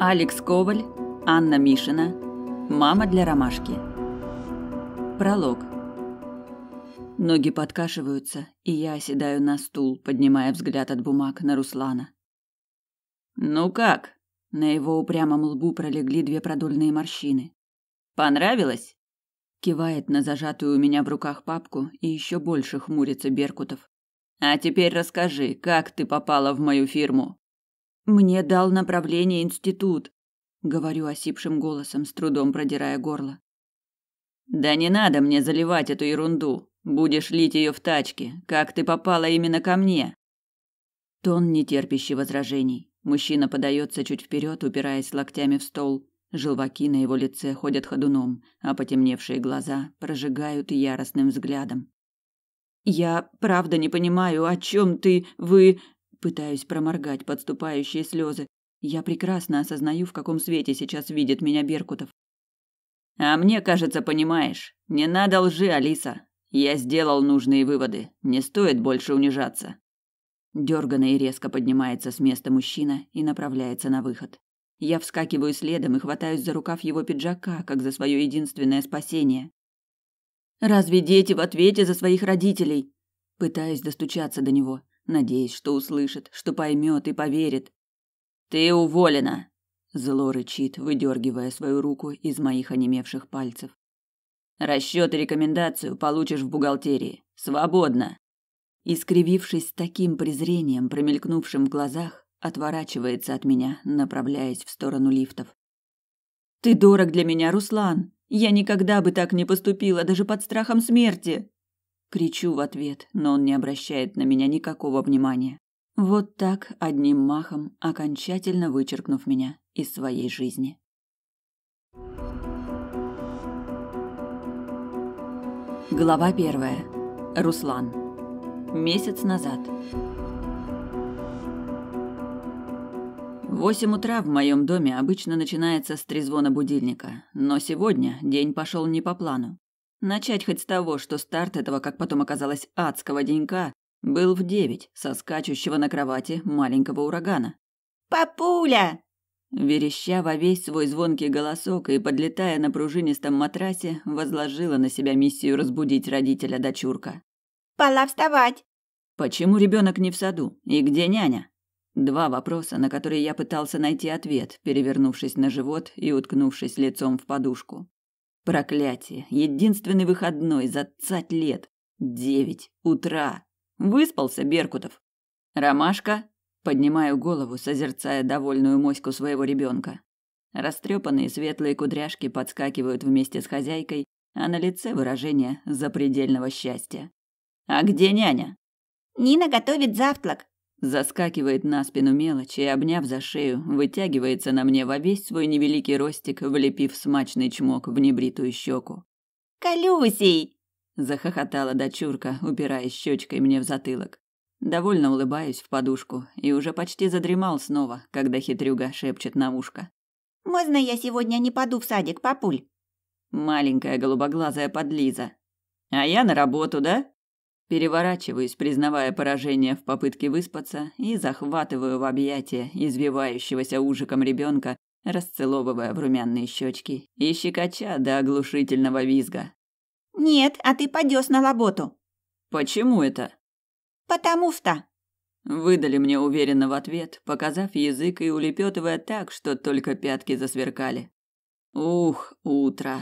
Алекс Коваль, Анна Мишина, «Мама для ромашки». Пролог. Ноги подкашиваются, и я оседаю на стул, поднимая взгляд от бумаг на Руслана. «Ну как?» На его упрямом лбу пролегли две продольные морщины. «Понравилось?» Кивает на зажатую у меня в руках папку и еще больше хмурится Беркутов. «А теперь расскажи, как ты попала в мою фирму?» Мне дал направление институт, говорю осипшим голосом, с трудом продирая горло. Да не надо мне заливать эту ерунду. Будешь лить ее в тачке. Как ты попала именно ко мне? Тон нетерпящий возражений. Мужчина подается чуть вперед, упираясь локтями в стол. Желваки на его лице ходят ходуном, а потемневшие глаза прожигают яростным взглядом. Я правда не понимаю, о чем ты, вы, Пытаюсь проморгать подступающие слезы. Я прекрасно осознаю, в каком свете сейчас видит меня Беркутов. А мне кажется, понимаешь. Не надо лжи, Алиса. Я сделал нужные выводы. Не стоит больше унижаться. Дёрганно и резко поднимается с места мужчина и направляется на выход. Я вскакиваю следом и хватаюсь за рукав его пиджака, как за свое единственное спасение. Разве дети в ответе за своих родителей? Пытаюсь достучаться до него. Надеюсь, что услышит, что поймет и поверит. «Ты уволена!» – зло рычит, выдергивая свою руку из моих онемевших пальцев. «Расчет и рекомендацию получишь в бухгалтерии. Свободно!» Искривившись таким презрением, промелькнувшим в глазах, отворачивается от меня, направляясь в сторону лифтов. «Ты дорог для меня, Руслан! Я никогда бы так не поступила, даже под страхом смерти!» Кричу в ответ, но он не обращает на меня никакого внимания. Вот так, одним махом, окончательно вычеркнув меня из своей жизни. Глава первая. Руслан. Месяц назад. Восемь утра в моем доме обычно начинается с трезвона будильника, но сегодня день пошел не по плану. Начать хоть с того, что старт этого, как потом оказалось, адского денька был в девять со скачущего на кровати маленького урагана. «Папуля!» Вереща во весь свой звонкий голосок и подлетая на пружинистом матрасе, возложила на себя миссию разбудить родителя дочурка. Пала, вставать!» «Почему ребенок не в саду? И где няня?» Два вопроса, на которые я пытался найти ответ, перевернувшись на живот и уткнувшись лицом в подушку. Проклятие. Единственный выходной за цать лет. Девять утра. Выспался Беркутов. Ромашка, поднимаю голову, созерцая довольную моську своего ребенка. Растрепанные светлые кудряшки подскакивают вместе с хозяйкой, а на лице выражение запредельного счастья. А где няня? Нина готовит завтрак, Заскакивает на спину мелочь и, обняв за шею, вытягивается на мне во весь свой невеликий ростик, влепив смачный чмок в небритую щеку. «Колюсей!» – захохотала дочурка, упираясь щечкой мне в затылок. Довольно улыбаюсь в подушку и уже почти задремал снова, когда хитрюга шепчет на ушко. «Можно я сегодня не поду в садик, папуль?» Маленькая голубоглазая подлиза. «А я на работу, да?» Переворачиваюсь, признавая поражение в попытке выспаться, и захватываю в объятия извивающегося ужиком ребенка, расцеловывая в румяные щечки и щекоча до оглушительного визга. «Нет, а ты падёшь на работу!» «Почему это?» «Потому что...» Выдали мне уверенно в ответ, показав язык и улепетывая так, что только пятки засверкали. «Ух, утро!»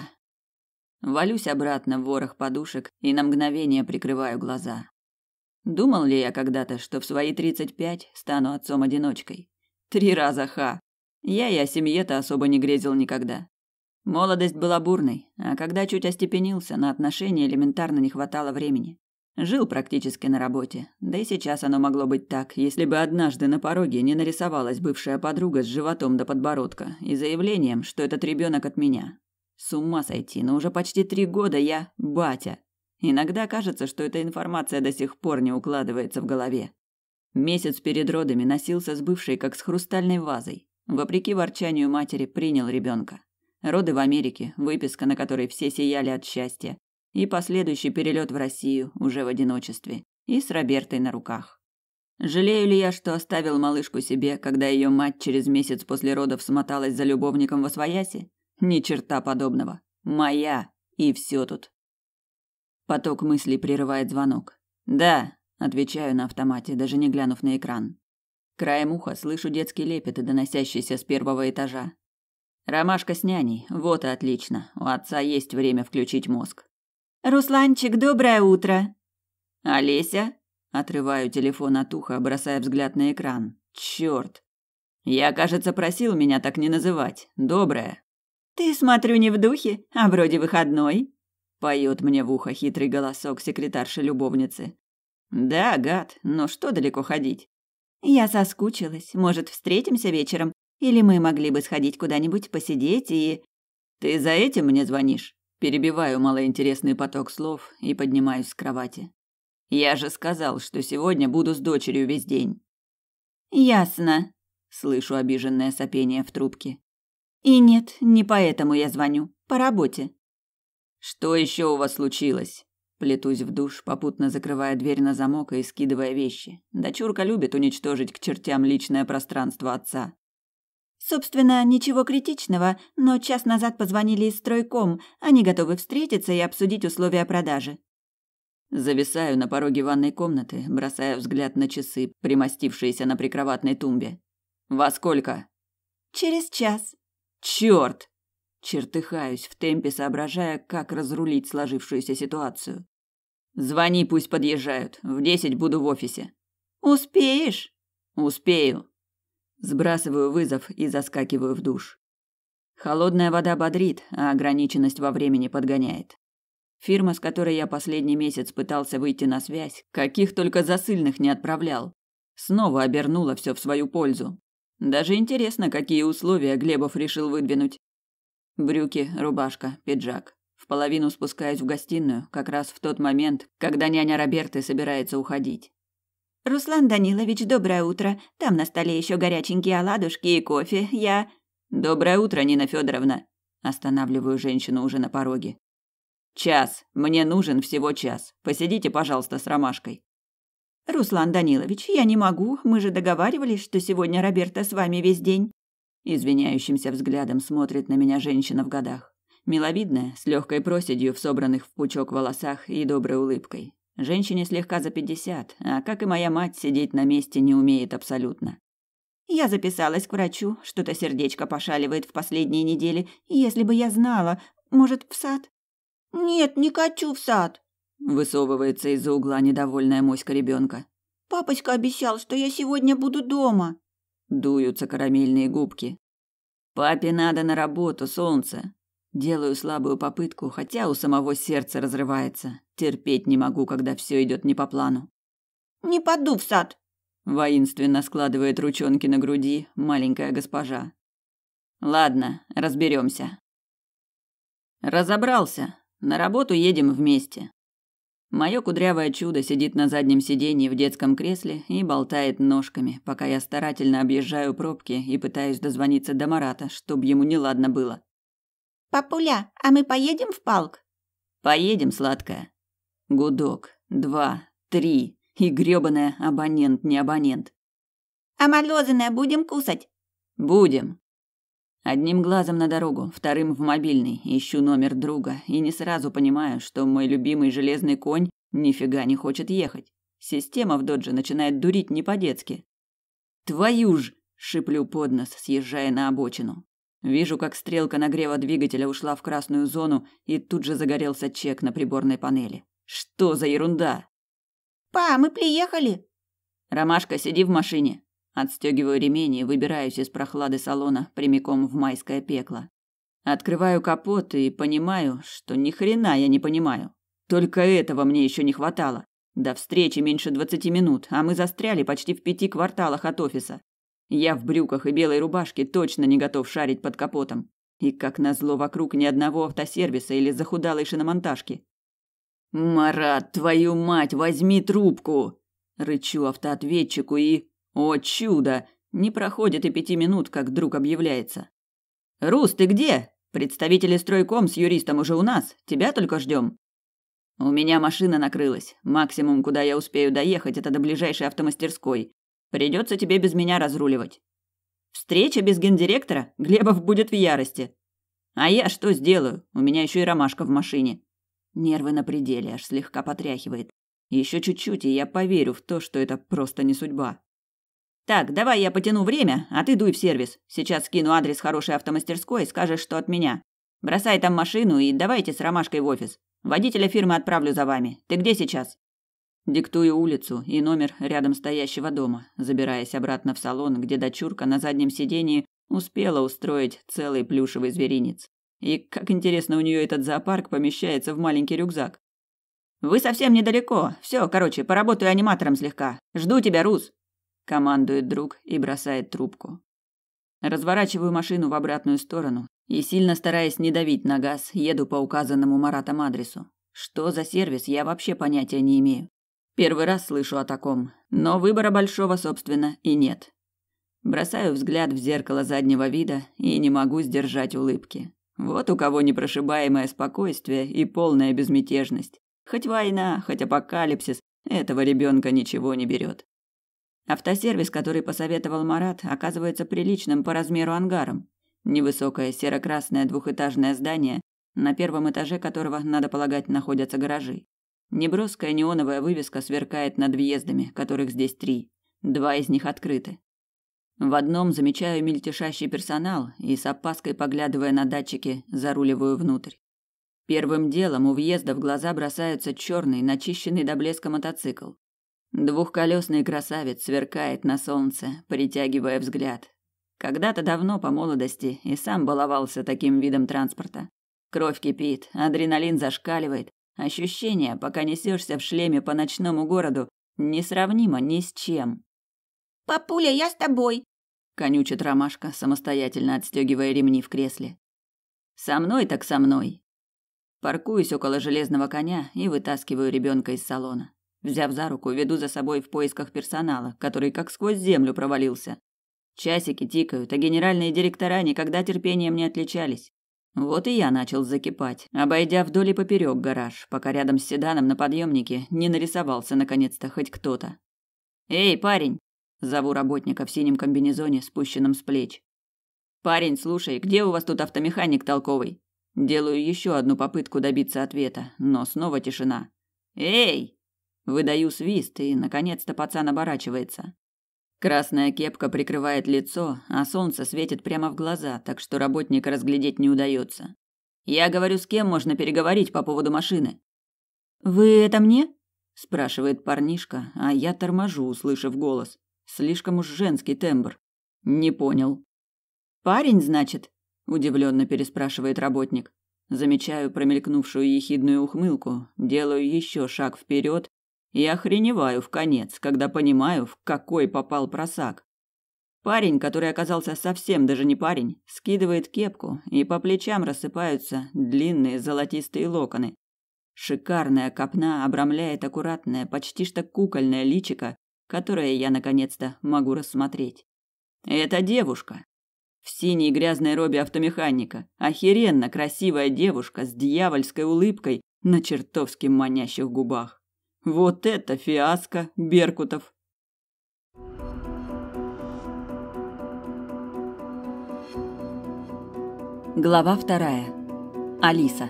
Валюсь обратно в ворох подушек и на мгновение прикрываю глаза. Думал ли я когда-то, что в свои 35 стану отцом-одиночкой? Три раза ха! Я и о семье-то особо не грезил никогда. Молодость была бурной, а когда чуть остепенился, на отношения элементарно не хватало времени. Жил практически на работе, да и сейчас оно могло быть так, если бы однажды на пороге не нарисовалась бывшая подруга с животом до подбородка и заявлением, что этот ребенок от меня, с ума сойти, но уже почти три года я батя. Иногда кажется, что эта информация до сих пор не укладывается в голове. Месяц перед родами носился с бывшей как с хрустальной вазой. Вопреки ворчанию матери принял ребенка. Роды в Америке, выписка, на которой все сияли от счастья, и последующий перелет в Россию уже в одиночестве и с Робертой на руках. Жалею ли я, что оставил малышку себе, когда ее мать через месяц после родов смоталась за любовником во свояси? Ни черта подобного. Моя. И все тут. Поток мыслей прерывает звонок. «Да», — отвечаю на автомате, даже не глянув на экран. Краем уха слышу детский лепет, доносящийся с первого этажа. «Ромашка с няней. Вот и отлично. У отца есть время включить мозг». «Русланчик, доброе утро!» «Олеся?» Отрываю телефон от уха, бросая взгляд на экран. Черт! Я, кажется, просил меня так не называть. Доброе!» «Ты, смотрю, не в духе, а вроде выходной», — поет мне в ухо хитрый голосок секретарши-любовницы. «Да, гад, но что далеко ходить?» «Я соскучилась. Может, встретимся вечером? Или мы могли бы сходить куда-нибудь посидеть и...» «Ты за этим мне звонишь?» Перебиваю малоинтересный поток слов и поднимаюсь с кровати. «Я же сказал, что сегодня буду с дочерью весь день». «Ясно», — слышу обиженное сопение в трубке. И нет, не поэтому я звоню. По работе. Что еще у вас случилось? Плетусь в душ, попутно закрывая дверь на замок и скидывая вещи. Дочурка любит уничтожить к чертям личное пространство отца. Собственно, ничего критичного, но час назад позвонили из стройком. Они готовы встретиться и обсудить условия продажи. Зависаю на пороге ванной комнаты, бросая взгляд на часы, примостившиеся на прикроватной тумбе. «Во сколько?» «Через час», Черт! Чертыхаюсь в темпе, соображая, как разрулить сложившуюся ситуацию. Звони, пусть подъезжают. В десять буду в офисе. Успеешь? Успею. Сбрасываю вызов и заскакиваю в душ. Холодная вода бодрит, а ограниченность во времени подгоняет. Фирма, с которой я последний месяц пытался выйти на связь, каких только засыльных не отправлял, снова обернула все в свою пользу. Даже интересно, какие условия Глебов решил выдвинуть. Брюки, рубашка, пиджак. В половину спускаюсь в гостиную, как раз в тот момент, когда няня Роберты собирается уходить. «Руслан Данилович, доброе утро. Там на столе еще горяченькие оладушки и кофе. Я...» «Доброе утро, Нина Федоровна. Останавливаю женщину уже на пороге. «Час. Мне нужен всего час. Посидите, пожалуйста, с ромашкой». «Руслан Данилович, я не могу, мы же договаривались, что сегодня Роберта с вами весь день». Извиняющимся взглядом смотрит на меня женщина в годах. Миловидная, с легкой проседью в собранных в пучок волосах и доброй улыбкой. Женщине слегка за пятьдесят, а, как и моя мать, сидеть на месте не умеет абсолютно. Я записалась к врачу, что-то сердечко пошаливает в последние недели. Если бы я знала, может, в сад? «Нет, не хочу в сад», Высовывается из-за угла недовольная моська ребенка. «Папочка обещал, что я сегодня буду дома!» Дуются карамельные губки. «Папе надо на работу, солнце!» Делаю слабую попытку, хотя у самого сердце разрывается. Терпеть не могу, когда все идет не по плану. «Не поду в сад!» Воинственно складывает ручонки на груди маленькая госпожа. «Ладно, разберемся. «Разобрался. На работу едем вместе. Мое кудрявое чудо сидит на заднем сиденье в детском кресле и болтает ножками, пока я старательно объезжаю пробки и пытаюсь дозвониться до Марата, чтобы ему неладно было. «Папуля, а мы поедем в палк?» «Поедем, сладкая». Гудок. Два. Три. И грёбаная абонент-не абонент. «А мороженое будем кусать?» «Будем». Одним глазом на дорогу, вторым в мобильный, ищу номер друга и не сразу понимаю, что мой любимый железный конь нифига не хочет ехать. Система в додже начинает дурить не по-детски. «Твою ж!» – шиплю под нос, съезжая на обочину. Вижу, как стрелка нагрева двигателя ушла в красную зону, и тут же загорелся чек на приборной панели. «Что за ерунда?» «Па, мы приехали!» «Ромашка, сиди в машине!» Отстегиваю ремень и выбираюсь из прохлады салона прямиком в майское пекло. Открываю капот и понимаю, что ни хрена я не понимаю. Только этого мне еще не хватало. До встречи меньше двадцати минут, а мы застряли почти в пяти кварталах от офиса. Я в брюках и белой рубашке точно не готов шарить под капотом. И как назло вокруг ни одного автосервиса или захудалой шиномонтажки. «Марат, твою мать, возьми трубку!» Рычу автоответчику и... О чудо! Не проходит и пяти минут, как друг объявляется. «Рус, ты где? Представители стройком с юристом уже у нас. Тебя только ждем». «У меня машина накрылась. Максимум, куда я успею доехать, это до ближайшей автомастерской. Придется тебе без меня разруливать». «Встреча без гендиректора? Глебов будет в ярости». «А я что сделаю? У меня еще и ромашка в машине». Нервы на пределе, аж слегка потряхивает. Еще чуть-чуть, и я поверю в то, что это просто не судьба. Так, давай я потяну время, а ты дуй в сервис. Сейчас скину адрес хорошей автомастерской и скажешь, что от меня. Бросай там машину и давайте с ромашкой в офис. Водителя фирмы отправлю за вами. Ты где сейчас? Диктую улицу и номер рядом стоящего дома, забираясь обратно в салон, где дочурка на заднем сидении успела устроить целый плюшевый зверинец. И как интересно у нее этот зоопарк помещается в маленький рюкзак. Вы совсем недалеко. Все, короче, поработаю аниматором слегка. Жду тебя, Рус командует друг и бросает трубку. Разворачиваю машину в обратную сторону и, сильно стараясь не давить на газ, еду по указанному Маратом адресу. Что за сервис, я вообще понятия не имею. Первый раз слышу о таком, но выбора большого, собственно, и нет. Бросаю взгляд в зеркало заднего вида и не могу сдержать улыбки. Вот у кого непрошибаемое спокойствие и полная безмятежность. Хоть война, хоть апокалипсис, этого ребенка ничего не берет. Автосервис, который посоветовал Марат, оказывается приличным по размеру ангаром. Невысокое серо-красное двухэтажное здание, на первом этаже которого, надо полагать, находятся гаражи. Неброская неоновая вывеска сверкает над въездами, которых здесь три. Два из них открыты. В одном замечаю мельтешащий персонал и с опаской, поглядывая на датчики, заруливаю внутрь. Первым делом у въезда в глаза бросается черный, начищенный до блеска мотоцикл. Двухколесный красавец сверкает на солнце, притягивая взгляд. Когда-то давно по молодости и сам баловался таким видом транспорта. Кровь кипит, адреналин зашкаливает. Ощущение, пока несешься в шлеме по ночному городу, несравнимо ни с чем. «Папуля, я с тобой!» — конючит ромашка, самостоятельно отстегивая ремни в кресле. «Со мной так со мной!» Паркуюсь около железного коня и вытаскиваю ребенка из салона. Взяв за руку, веду за собой в поисках персонала, который как сквозь землю провалился. Часики тикают, а генеральные директора никогда терпением не отличались. Вот и я начал закипать, обойдя вдоль и поперек гараж, пока рядом с седаном на подъемнике не нарисовался наконец-то хоть кто-то. «Эй, парень!» – зову работника в синем комбинезоне, спущенном с плеч. «Парень, слушай, где у вас тут автомеханик толковый?» Делаю еще одну попытку добиться ответа, но снова тишина. «Эй!» Выдаю свист, и, наконец-то, пацан оборачивается. Красная кепка прикрывает лицо, а солнце светит прямо в глаза, так что работника разглядеть не удается. Я говорю, с кем можно переговорить по поводу машины. «Вы это мне?» – спрашивает парнишка, а я торможу, услышав голос. Слишком уж женский тембр. Не понял. «Парень, значит?» – удивленно переспрашивает работник. Замечаю промелькнувшую ехидную ухмылку, делаю еще шаг вперед и охреневаю в конец, когда понимаю, в какой попал просак. Парень, который оказался совсем даже не парень, скидывает кепку, и по плечам рассыпаются длинные золотистые локоны. Шикарная копна обрамляет аккуратное, почти что кукольное личико, которое я наконец-то могу рассмотреть. Это девушка. В синей грязной робе автомеханика. Охеренно красивая девушка с дьявольской улыбкой на чертовски манящих губах. Вот это фиаско Беркутов. Глава вторая. Алиса.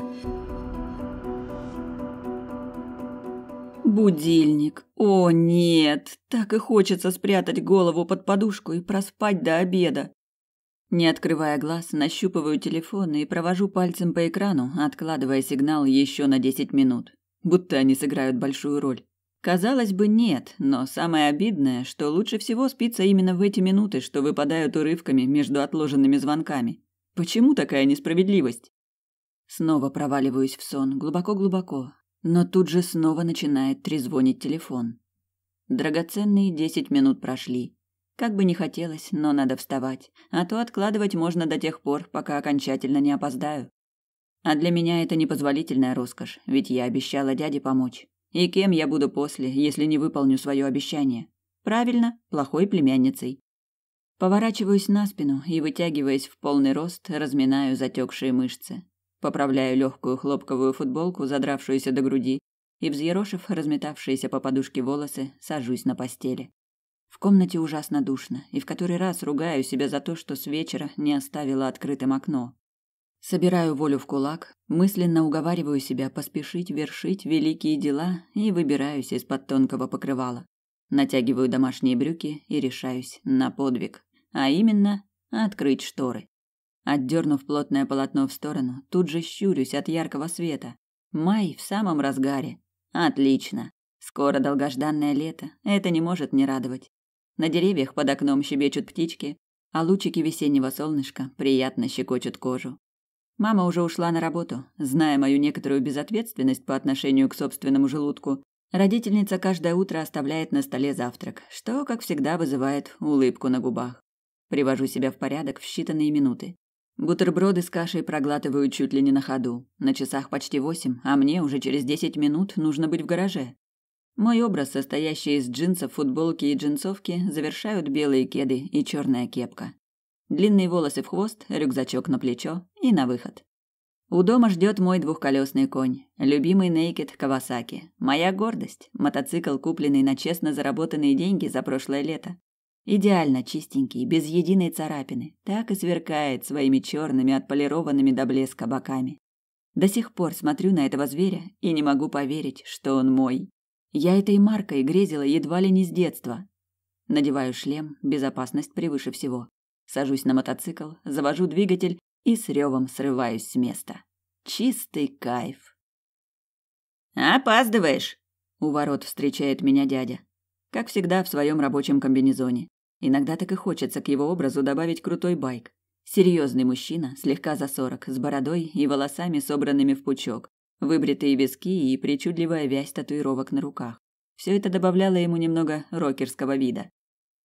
Будильник. О, нет! Так и хочется спрятать голову под подушку и проспать до обеда. Не открывая глаз, нащупываю телефон и провожу пальцем по экрану, откладывая сигнал еще на 10 минут будто они сыграют большую роль. Казалось бы, нет, но самое обидное, что лучше всего спится именно в эти минуты, что выпадают урывками между отложенными звонками. Почему такая несправедливость? Снова проваливаюсь в сон, глубоко-глубоко, но тут же снова начинает трезвонить телефон. Драгоценные десять минут прошли. Как бы не хотелось, но надо вставать, а то откладывать можно до тех пор, пока окончательно не опоздаю. А для меня это непозволительная роскошь, ведь я обещала дяде помочь. И кем я буду после, если не выполню свое обещание? Правильно, плохой племянницей. Поворачиваюсь на спину и, вытягиваясь в полный рост, разминаю затекшие мышцы. Поправляю легкую хлопковую футболку, задравшуюся до груди, и, взъерошив разметавшиеся по подушке волосы, сажусь на постели. В комнате ужасно душно, и в который раз ругаю себя за то, что с вечера не оставила открытым окно. Собираю волю в кулак, мысленно уговариваю себя поспешить вершить великие дела и выбираюсь из-под тонкого покрывала. Натягиваю домашние брюки и решаюсь на подвиг, а именно открыть шторы. Отдернув плотное полотно в сторону, тут же щурюсь от яркого света. Май в самом разгаре. Отлично. Скоро долгожданное лето. Это не может не радовать. На деревьях под окном щебечут птички, а лучики весеннего солнышка приятно щекочут кожу. Мама уже ушла на работу. Зная мою некоторую безответственность по отношению к собственному желудку, родительница каждое утро оставляет на столе завтрак, что, как всегда, вызывает улыбку на губах. Привожу себя в порядок в считанные минуты. Бутерброды с кашей проглатываю чуть ли не на ходу. На часах почти восемь, а мне уже через десять минут нужно быть в гараже. Мой образ, состоящий из джинсов, футболки и джинсовки, завершают белые кеды и черная кепка. Длинные волосы в хвост, рюкзачок на плечо и на выход. У дома ждет мой двухколесный конь, любимый Нейкед Кавасаки. Моя гордость – мотоцикл, купленный на честно заработанные деньги за прошлое лето. Идеально чистенький, без единой царапины, так и сверкает своими черными, отполированными до блеска боками. До сих пор смотрю на этого зверя и не могу поверить, что он мой. Я этой маркой грезила едва ли не с детства. Надеваю шлем, безопасность превыше всего. Сажусь на мотоцикл, завожу двигатель и с ревом срываюсь с места. Чистый кайф. «Опаздываешь!» — у ворот встречает меня дядя. Как всегда, в своем рабочем комбинезоне. Иногда так и хочется к его образу добавить крутой байк. Серьезный мужчина, слегка за сорок, с бородой и волосами, собранными в пучок, выбритые виски и причудливая вязь татуировок на руках. Все это добавляло ему немного рокерского вида.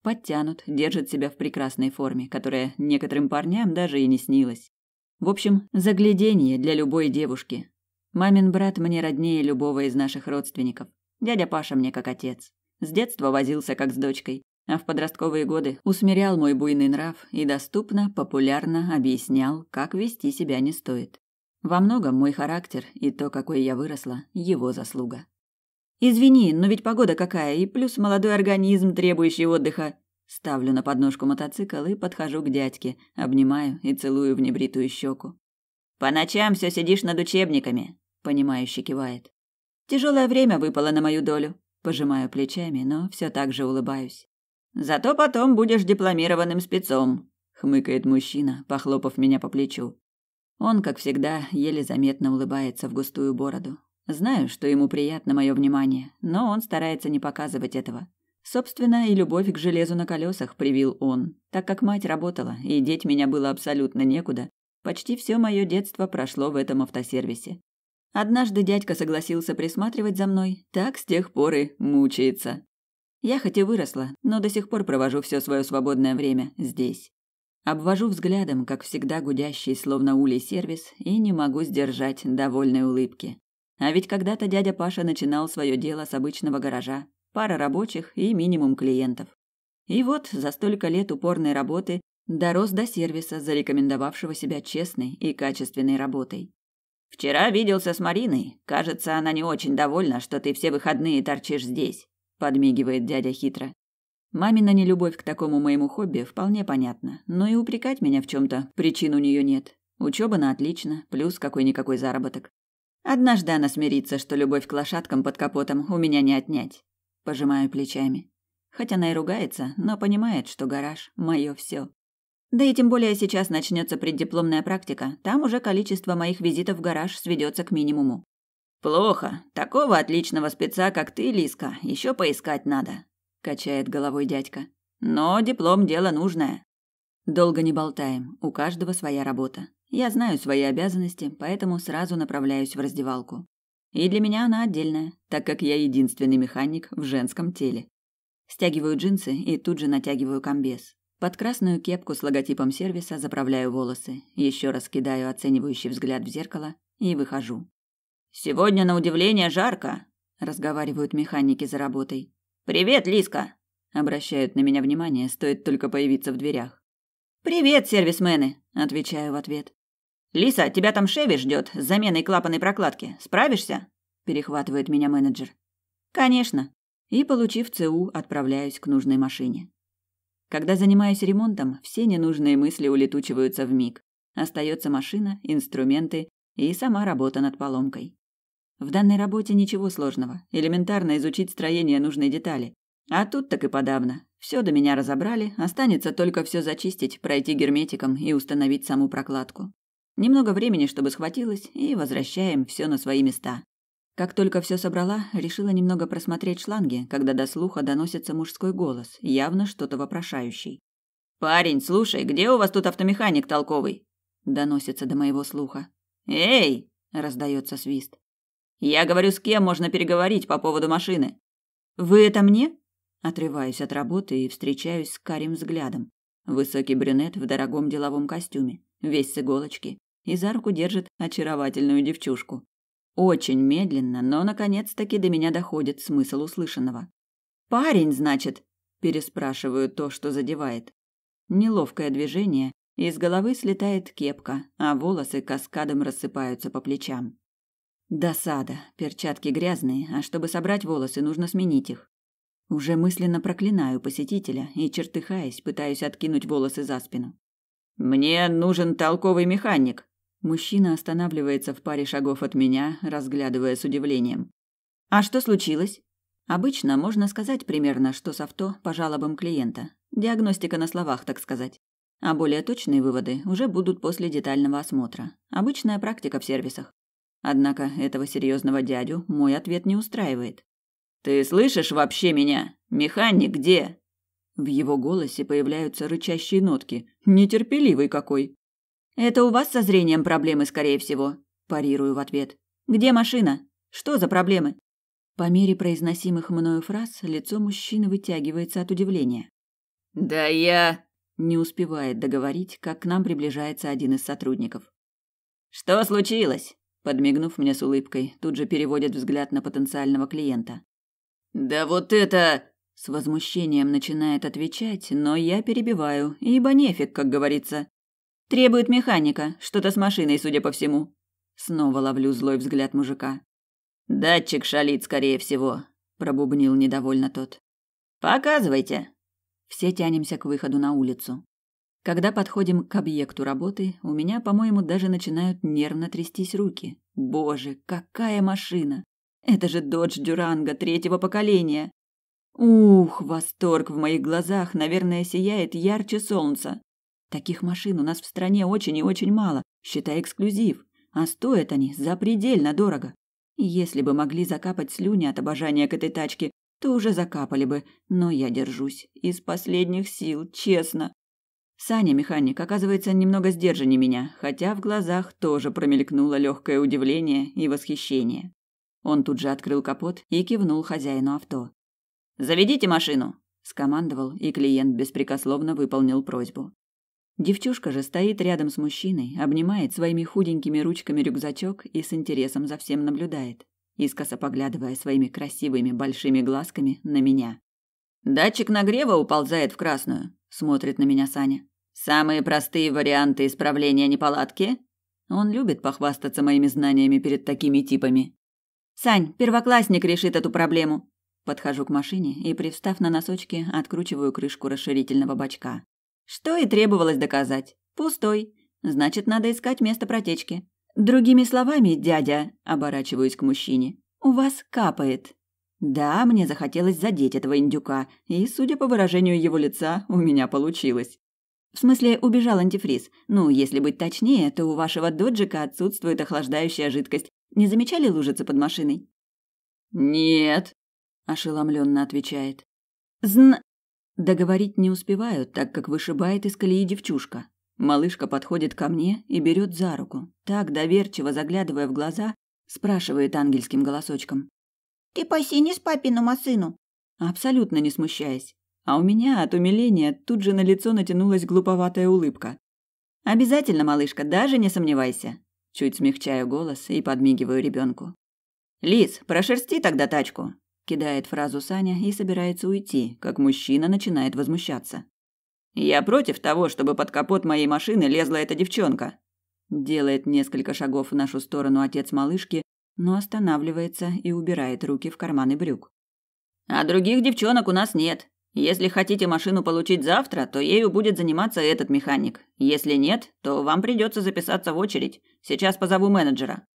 Подтянут, держит себя в прекрасной форме, которая некоторым парням даже и не снилась. В общем, загляденье для любой девушки. Мамин брат мне роднее любого из наших родственников. Дядя Паша мне как отец. С детства возился как с дочкой, а в подростковые годы усмирял мой буйный нрав и доступно, популярно объяснял, как вести себя не стоит. Во многом мой характер и то, какой я выросла, его заслуга. «Извини, но ведь погода какая, и плюс молодой организм, требующий отдыха». Ставлю на подножку мотоцикл и подхожу к дядьке, обнимаю и целую в небритую щеку. «По ночам все сидишь над учебниками», — понимающе кивает. «Тяжелое время выпало на мою долю», — пожимаю плечами, но все так же улыбаюсь. «Зато потом будешь дипломированным спецом», — хмыкает мужчина, похлопав меня по плечу. Он, как всегда, еле заметно улыбается в густую бороду. Знаю, что ему приятно мое внимание, но он старается не показывать этого. Собственно, и любовь к железу на колесах привил он, так как мать работала, и деть меня было абсолютно некуда. Почти все мое детство прошло в этом автосервисе. Однажды дядька согласился присматривать за мной, так с тех пор и мучается. Я хоть и выросла, но до сих пор провожу все свое свободное время здесь. Обвожу взглядом, как всегда гудящий, словно улей сервис, и не могу сдержать довольной улыбки. А ведь когда-то дядя Паша начинал свое дело с обычного гаража. Пара рабочих и минимум клиентов. И вот за столько лет упорной работы дорос до сервиса, зарекомендовавшего себя честной и качественной работой. «Вчера виделся с Мариной. Кажется, она не очень довольна, что ты все выходные торчишь здесь», — подмигивает дядя хитро. Мамина нелюбовь к такому моему хобби вполне понятна, но и упрекать меня в чем то причин у нее нет. Учеба на отлично, плюс какой-никакой заработок. Однажды она смирится, что любовь к лошадкам под капотом у меня не отнять. Пожимаю плечами. Хоть она и ругается, но понимает, что гараж – мое все. Да и тем более сейчас начнется преддипломная практика, там уже количество моих визитов в гараж сведется к минимуму. «Плохо. Такого отличного спеца, как ты, Лиска, еще поискать надо», – качает головой дядька. «Но диплом – дело нужное». Долго не болтаем, у каждого своя работа. Я знаю свои обязанности, поэтому сразу направляюсь в раздевалку. И для меня она отдельная, так как я единственный механик в женском теле. Стягиваю джинсы и тут же натягиваю комбез. Под красную кепку с логотипом сервиса заправляю волосы, еще раз кидаю оценивающий взгляд в зеркало и выхожу. «Сегодня, на удивление, жарко», – разговаривают механики за работой. «Привет, Лиска!» – обращают на меня внимание, стоит только появиться в дверях. «Привет, сервисмены!» – отвечаю в ответ. «Лиса, тебя там Шеви ждет с заменой клапанной прокладки. Справишься?» – перехватывает меня менеджер. «Конечно». И, получив ЦУ, отправляюсь к нужной машине. Когда занимаюсь ремонтом, все ненужные мысли улетучиваются в миг. Остается машина, инструменты и сама работа над поломкой. В данной работе ничего сложного. Элементарно изучить строение нужной детали. А тут так и подавно. Все до меня разобрали, останется только все зачистить, пройти герметиком и установить саму прокладку. Немного времени, чтобы схватилась, и возвращаем все на свои места. Как только все собрала, решила немного просмотреть шланги, когда до слуха доносится мужской голос, явно что-то вопрошающий. «Парень, слушай, где у вас тут автомеханик толковый?» доносится до моего слуха. «Эй!» – раздается свист. «Я говорю, с кем можно переговорить по поводу машины?» «Вы это мне?» Отрываюсь от работы и встречаюсь с карим взглядом. Высокий брюнет в дорогом деловом костюме, весь с иголочки, и за руку держит очаровательную девчушку. Очень медленно, но наконец-таки до меня доходит смысл услышанного. «Парень, значит?» – переспрашиваю то, что задевает. Неловкое движение, из головы слетает кепка, а волосы каскадом рассыпаются по плечам. Досада. Перчатки грязные, а чтобы собрать волосы, нужно сменить их. Уже мысленно проклинаю посетителя и, чертыхаясь, пытаюсь откинуть волосы за спину. «Мне нужен толковый механик», Мужчина останавливается в паре шагов от меня, разглядывая с удивлением. «А что случилось?» Обычно можно сказать примерно, что с авто по жалобам клиента. Диагностика на словах, так сказать. А более точные выводы уже будут после детального осмотра. Обычная практика в сервисах. Однако этого серьезного дядю мой ответ не устраивает. «Ты слышишь вообще меня? Механик где?» В его голосе появляются рычащие нотки. Нетерпеливый какой. «Это у вас со зрением проблемы, скорее всего», – парирую в ответ. «Где машина? Что за проблемы?» По мере произносимых мною фраз лицо мужчины вытягивается от удивления. «Да я...» – не успевает договорить, как к нам приближается один из сотрудников. «Что случилось?» – подмигнув мне с улыбкой, тут же переводит взгляд на потенциального клиента. «Да вот это...» – с возмущением начинает отвечать, но я перебиваю, ибо нефиг, как говорится. Требует механика, что-то с машиной, судя по всему. Снова ловлю злой взгляд мужика. Датчик шалит, скорее всего, пробубнил недовольно тот. Показывайте. Все тянемся к выходу на улицу. Когда подходим к объекту работы, у меня, по-моему, даже начинают нервно трястись руки. Боже, какая машина! Это же Dodge Durango третьего поколения. Ух, восторг в моих глазах, наверное, сияет ярче солнца. Таких машин у нас в стране очень и очень мало, считай эксклюзив, а стоят они запредельно дорого. Если бы могли закапать слюни от обожания к этой тачке, то уже закапали бы, но я держусь. Из последних сил, честно. Саня, механик, оказывается, немного сдержаннее меня, хотя в глазах тоже промелькнуло легкое удивление и восхищение. Он тут же открыл капот и кивнул хозяину авто. «Заведите машину!» – скомандовал, и клиент беспрекословно выполнил просьбу. Девчушка же стоит рядом с мужчиной, обнимает своими худенькими ручками рюкзачок и с интересом за всем наблюдает, искоса поглядывая своими красивыми большими глазками на меня. «Датчик нагрева уползает в красную», — смотрит на меня Саня. «Самые простые варианты исправления неполадки?» Он любит похвастаться моими знаниями перед такими типами. «Сань, первоклассник решит эту проблему», Подхожу к машине и, привстав на носочки, откручиваю крышку расширительного бачка. Что и требовалось доказать. Пустой. Значит, надо искать место протечки. Другими словами, дядя, оборачиваюсь к мужчине, у вас капает. Да, мне захотелось задеть этого индюка, и, судя по выражению его лица, у меня получилось. В смысле, убежал антифриз. Ну, если быть точнее, то у вашего доджика отсутствует охлаждающая жидкость. Не замечали лужицы под машиной? Нет, ошеломленно отвечает. Зн... Договорить не успеваю, так как вышибает из колеи девчушка. Малышка подходит ко мне и берет за руку. Так, доверчиво заглядывая в глаза, спрашивает ангельским голосочком. «Ты посинешь папину масыну?» Абсолютно не смущаясь. А у меня от умиления тут же на лицо натянулась глуповатая улыбка. «Обязательно, малышка, даже не сомневайся!» Чуть смягчаю голос и подмигиваю ребенку. «Лиз, прошерсти тогда тачку!» кидает фразу Саня и собирается уйти, как мужчина начинает возмущаться. Я против того, чтобы под капот моей машины лезла эта девчонка. Делает несколько шагов в нашу сторону отец малышки, но останавливается и убирает руки в карманы брюк. А других девчонок у нас нет. Если хотите машину получить завтра, то ею будет заниматься этот механик. Если нет, то вам придется записаться в очередь. Сейчас позову менеджера.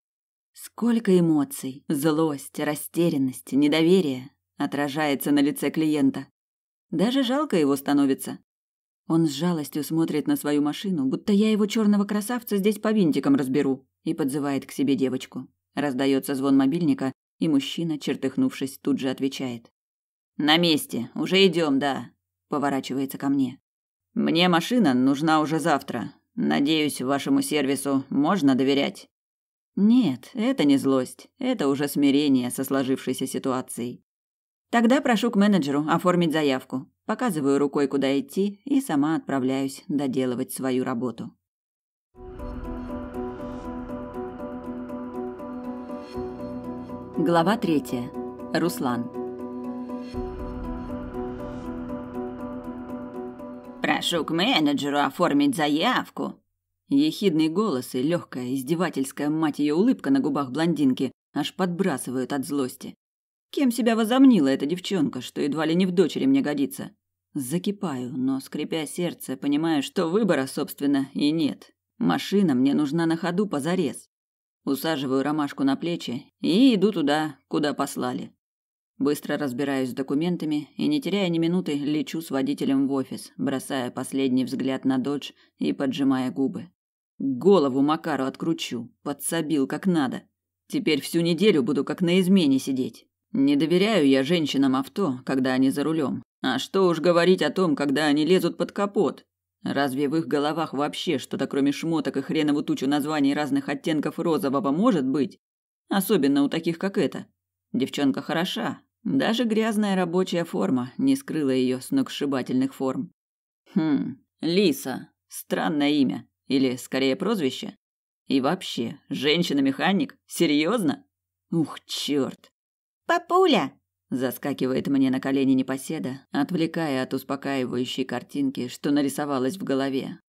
Сколько эмоций, злость, растерянность, недоверие отражается на лице клиента. Даже жалко его становится. Он с жалостью смотрит на свою машину, будто я его черного красавца здесь по винтикам разберу, и подзывает к себе девочку. Раздается звон мобильника, и мужчина, чертыхнувшись, тут же отвечает. «На месте, уже идем, да», — поворачивается ко мне. «Мне машина нужна уже завтра. Надеюсь, вашему сервису можно доверять». Нет, это не злость, это уже смирение со сложившейся ситуацией. Тогда прошу к менеджеру оформить заявку. Показываю рукой, куда идти, и сама отправляюсь доделывать свою работу. Глава третья. Руслан. Прошу к менеджеру оформить заявку, Ехидный голос и легкая, издевательская, мать ее, улыбка на губах блондинки аж подбрасывают от злости. Кем себя возомнила эта девчонка, что едва ли не в дочери мне годится? Закипаю, но, скрипя сердце, понимаю, что выбора, собственно, и нет. Машина мне нужна на ходу позарез. Усаживаю ромашку на плечи и иду туда, куда послали. Быстро разбираюсь с документами и, не теряя ни минуты, лечу с водителем в офис, бросая последний взгляд на дочь и поджимая губы. Голову Макару откручу, подсобил как надо. Теперь всю неделю буду как на измене сидеть. Не доверяю я женщинам авто, когда они за рулем. А что уж говорить о том, когда они лезут под капот? Разве в их головах вообще что-то кроме шмоток и хренову тучу названий разных оттенков розового может быть? Особенно у таких, как эта. Девчонка хороша. Даже грязная рабочая форма не скрыла ее сногсшибательных форм. Хм, Лиса. Странное имя. Или, скорее, прозвище. И вообще, женщина-механик? Серьезно? Ух, черт! «Папуля!» – заскакивает мне на колени непоседа, отвлекая от успокаивающей картинки, что нарисовалась в голове.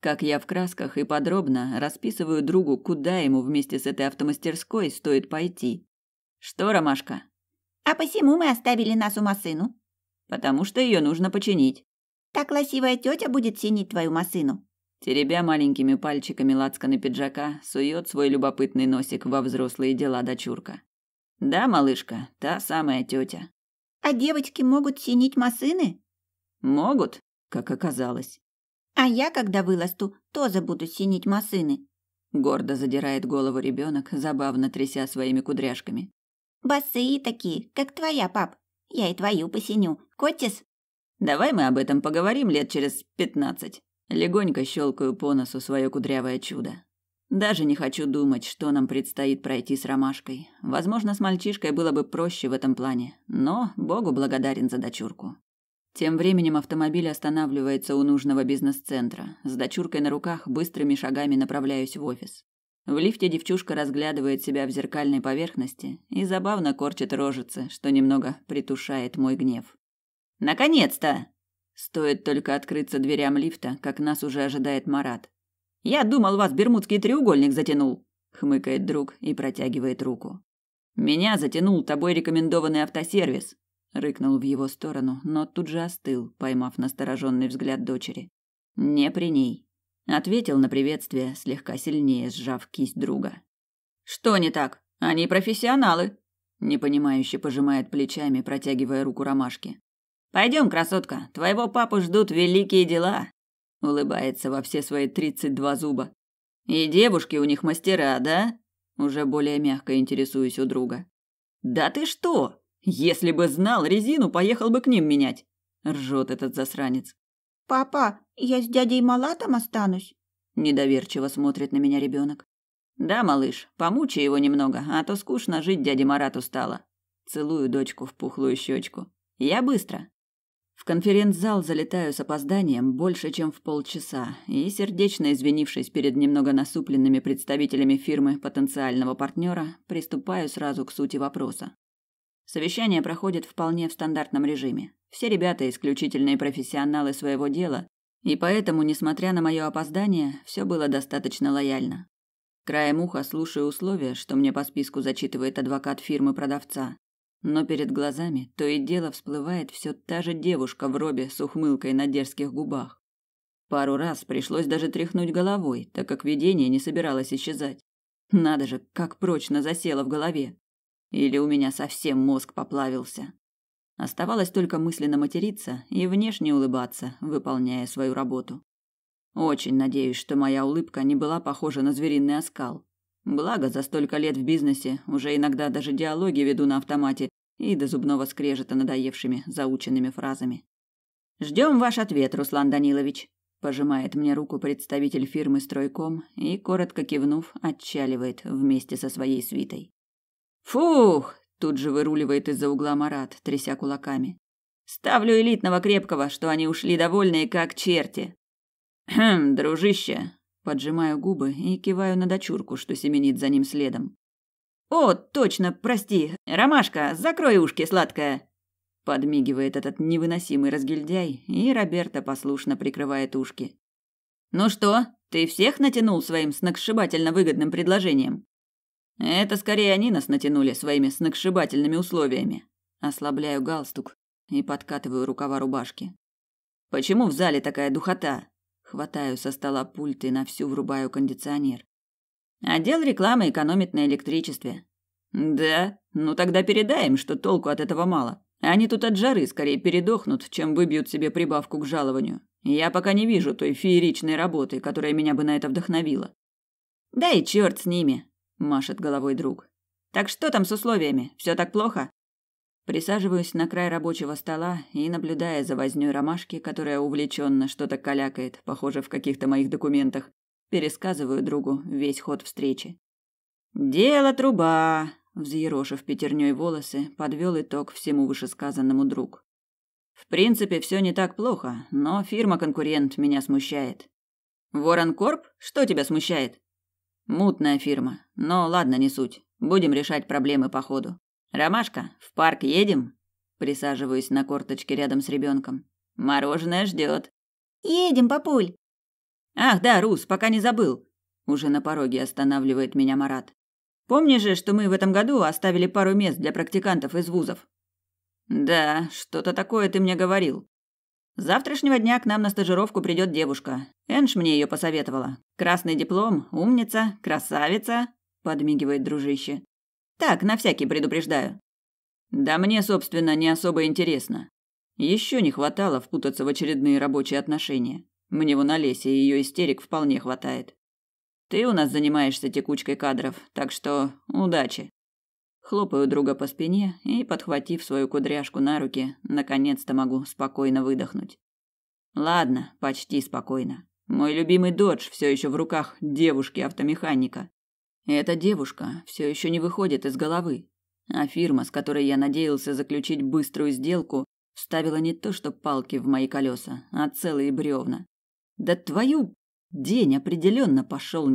Как я в красках и подробно расписываю другу, куда ему вместе с этой автомастерской стоит пойти. «Что, Ромашка?» «А посему мы оставили нас у Масыну?» «Потому что ее нужно починить». «Та красивая тетя будет синить твою Масыну» теребя маленькими пальчиками лацканы пиджака, сует свой любопытный носик во взрослые дела дочурка. «Да, малышка, та самая тетя». «А девочки могут синить масыны?» «Могут, как оказалось». «А я, когда выласту, тоже буду синить масыны». Гордо задирает голову ребенок, забавно тряся своими кудряшками. «Босые такие, как твоя, пап. Я и твою посиню. Котис?» «Давай мы об этом поговорим лет через пятнадцать». Легонько щелкаю по носу свое кудрявое чудо. Даже не хочу думать, что нам предстоит пройти с ромашкой. Возможно, с мальчишкой было бы проще в этом плане, но Богу благодарен за дочурку. Тем временем автомобиль останавливается у нужного бизнес-центра. С дочуркой на руках быстрыми шагами направляюсь в офис. В лифте девчушка разглядывает себя в зеркальной поверхности и забавно корчит рожицы, что немного притушает мой гнев. «Наконец-то!» Стоит только открыться дверям лифта, как нас уже ожидает Марат. «Я думал, вас бермудский треугольник затянул!» – хмыкает друг и протягивает руку. «Меня затянул тобой рекомендованный автосервис!» – рыкнул в его сторону, но тут же остыл, поймав настороженный взгляд дочери. «Не при ней!» – ответил на приветствие, слегка сильнее сжав кисть друга. «Что не так? Они профессионалы!» – непонимающе пожимает плечами, протягивая руку ромашки. Пойдем, красотка, твоего папу ждут великие дела. Улыбается во все свои тридцать два зуба. И девушки у них мастера, да? Уже более мягко интересуюсь у друга. Да ты что? Если бы знал резину, поехал бы к ним менять. Ржет этот засранец. Папа, я с дядей Малатом останусь. Недоверчиво смотрит на меня ребенок. Да, малыш, помучи его немного, а то скучно жить дяде Марату стало. Целую дочку в пухлую щечку. Я быстро. В конференц-зал залетаю с опозданием больше, чем в полчаса, и, сердечно извинившись перед немного насупленными представителями фирмы потенциального партнера, приступаю сразу к сути вопроса. Совещание проходит вполне в стандартном режиме. Все ребята исключительные профессионалы своего дела, и поэтому, несмотря на мое опоздание, все было достаточно лояльно. Краем уха слушаю условия, что мне по списку зачитывает адвокат фирмы продавца, но перед глазами то и дело всплывает все та же девушка в робе с ухмылкой на дерзких губах. Пару раз пришлось даже тряхнуть головой, так как видение не собиралось исчезать. Надо же, как прочно засело в голове. Или у меня совсем мозг поплавился. Оставалось только мысленно материться и внешне улыбаться, выполняя свою работу. Очень надеюсь, что моя улыбка не была похожа на звериный оскал. Благо, за столько лет в бизнесе уже иногда даже диалоги веду на автомате и до зубного скрежета надоевшими заученными фразами. «Ждем ваш ответ, Руслан Данилович», – пожимает мне руку представитель фирмы «Стройком» и, коротко кивнув, отчаливает вместе со своей свитой. «Фух!» – тут же выруливает из-за угла Марат, тряся кулаками. «Ставлю элитного крепкого, что они ушли довольные, как черти!» «Хм, дружище!» – поджимаю губы и киваю на дочурку, что семенит за ним следом. «О, точно, прости. Ромашка, закрой ушки, сладкая!» Подмигивает этот невыносимый разгильдяй, и Роберта послушно прикрывает ушки. «Ну что, ты всех натянул своим сногсшибательно выгодным предложением?» «Это скорее они нас натянули своими сногсшибательными условиями». Ослабляю галстук и подкатываю рукава рубашки. «Почему в зале такая духота?» Хватаю со стола пульт и на всю врубаю кондиционер. Отдел рекламы экономит на электричестве. Да, ну тогда передаем, что толку от этого мало. Они тут от жары скорее передохнут, чем выбьют себе прибавку к жалованию. Я пока не вижу той фееричной работы, которая меня бы на это вдохновила. Да и черт с ними, машет головой друг. Так что там с условиями? Все так плохо? Присаживаюсь на край рабочего стола и, наблюдая за вознёй ромашки, которая увлеченно что-то калякает, похоже, в каких-то моих документах, Пересказываю другу весь ход встречи. «Дело труба!» – взъерошив пятерней волосы, подвёл итог всему вышесказанному друг. «В принципе, всё не так плохо, но фирма-конкурент меня смущает». «Ворон Корп? Что тебя смущает?» «Мутная фирма. Но ладно, не суть. Будем решать проблемы по ходу. Ромашка, в парк едем?» Присаживаюсь на корточке рядом с ребёнком. «Мороженое ждёт. «Едем, папуль!» Ах, да, Рус, пока не забыл. Уже на пороге останавливает меня Марат. Помнишь же, что мы в этом году оставили пару мест для практикантов из вузов? Да, что-то такое ты мне говорил. завтрашнего дня к нам на стажировку придет девушка. Энж мне ее посоветовала. Красный диплом, умница, красавица, подмигивает дружище. Так, на всякий предупреждаю. Да мне, собственно, не особо интересно. Еще не хватало впутаться в очередные рабочие отношения. Мне вон Олесе и ее истерик вполне хватает. Ты у нас занимаешься текучкой кадров, так что удачи. Хлопаю друга по спине и, подхватив свою кудряшку на руки, наконец-то могу спокойно выдохнуть. Ладно, почти спокойно. Мой любимый додж все еще в руках девушки-автомеханика. Эта девушка все еще не выходит из головы. А фирма, с которой я надеялся заключить быструю сделку, вставила не то что палки в мои колеса, а целые бревна. Да твою день определенно пошел